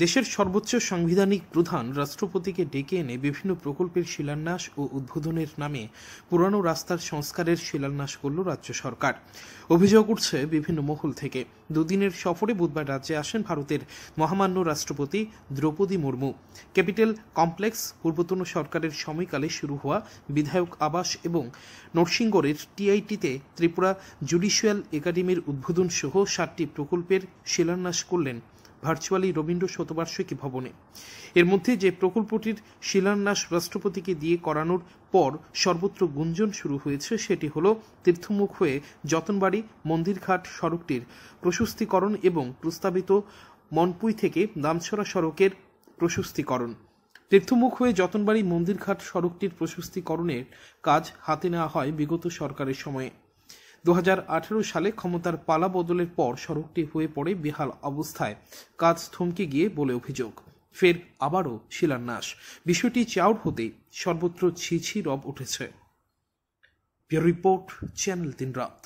দেশের সর্বোচ্চ সাংবিধানিক প্রধান রাষ্ট্রপতিকে ডেকে এনে বিভিন্ন প্রকল্পের শিলান্যাস ও উদ্বোধনের নামে পুরানো রাস্তার সংস্কারের শিলান্যাস করল রাজ্য সরকার অভিযোগ উঠছে বিভিন্ন মহল থেকে দুদিনের সফরে বুধবার রাজ্যে আসেন ভারতের মহামান্য রাষ্ট্রপতি দ্রৌপদী মুর্মু ক্যাপিটাল কমপ্লেক্স পূর্বতন সরকারের সময়কালে শুরু হওয়া বিধায়ক আবাস এবং নরসিংগড়ের টিআইটিতে ত্রিপুরা জুডিশিয়াল একাডেমির উদ্বোধন সহ সাতটি প্রকল্পের শিলান্যাস করলেন ভার্চুয়ালি রবীন্দ্র শতবার্ষিকী ভবনে এর মধ্যে যে প্রকল্পটির শিলান্যাস রাষ্ট্রপতিকে দিয়ে করানোর পর সর্বত্র গুঞ্জন শুরু হয়েছে সেটি হল তীর্থমুখ হয়ে যতনবাড়ি মন্দিরঘাট সড়কটির প্রশস্তিকরণ এবং প্রস্তাবিত মনপুই থেকে দামছড়া সড়কের প্রশস্তিকরণ তীর্থমুখ হয়ে যতনবাড়ি মন্দিরঘাট সড়কটির প্রশস্তিকরণের কাজ হাতে নেওয়া হয় বিগত সরকারের সময়ে দু সালে ক্ষমতার পালা বদলের পর সড়কটি হয়ে পড়ে বেহাল অবস্থায় কাজ থমকে গিয়ে বলে অভিযোগ ফের আবারও শিলান্যাস বিষয়টি চাউর হতে সর্বত্র ছিছি রব উঠেছে রিপোর্ট চ্যানেল দিন রাত